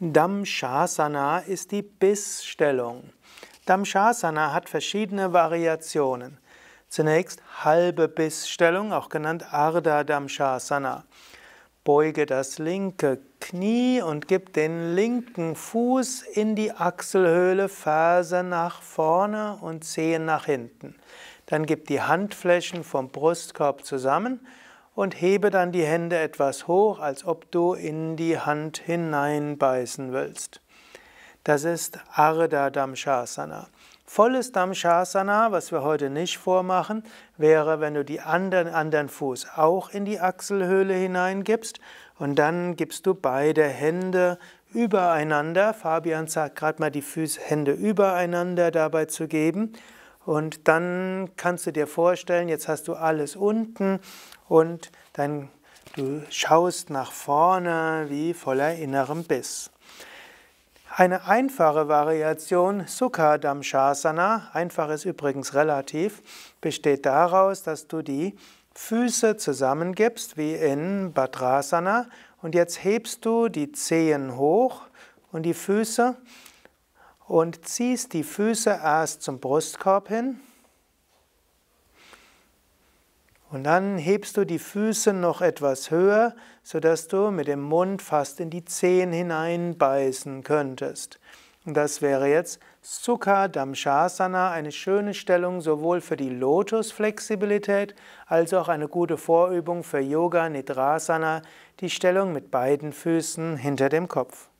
Dhamshasana ist die Bissstellung. Dhamshasana hat verschiedene Variationen. Zunächst halbe Bissstellung, auch genannt Ardha Dhamshasana. Beuge das linke Knie und gib den linken Fuß in die Achselhöhle, Ferse nach vorne und Zehen nach hinten. Dann gib die Handflächen vom Brustkorb zusammen und hebe dann die Hände etwas hoch, als ob du in die Hand hineinbeißen willst. Das ist Ardha Damshasana. Volles Damshasana, was wir heute nicht vormachen, wäre, wenn du die anderen, anderen Fuß auch in die Achselhöhle hineingibst und dann gibst du beide Hände übereinander. Fabian sagt gerade mal, die Füße, Hände übereinander dabei zu geben und dann kannst du dir vorstellen, jetzt hast du alles unten und dann du schaust nach vorne wie voller innerem Biss. Eine einfache Variation, Sukha Damshasana, einfach ist übrigens relativ, besteht daraus, dass du die Füße zusammengibst, wie in Bhadrasana, und jetzt hebst du die Zehen hoch und die Füße und ziehst die Füße erst zum Brustkorb hin. Und dann hebst du die Füße noch etwas höher, sodass du mit dem Mund fast in die Zehen hineinbeißen könntest. Und das wäre jetzt Sukha Damshasana, eine schöne Stellung sowohl für die Lotusflexibilität als auch eine gute Vorübung für Yoga Nidrasana, die Stellung mit beiden Füßen hinter dem Kopf.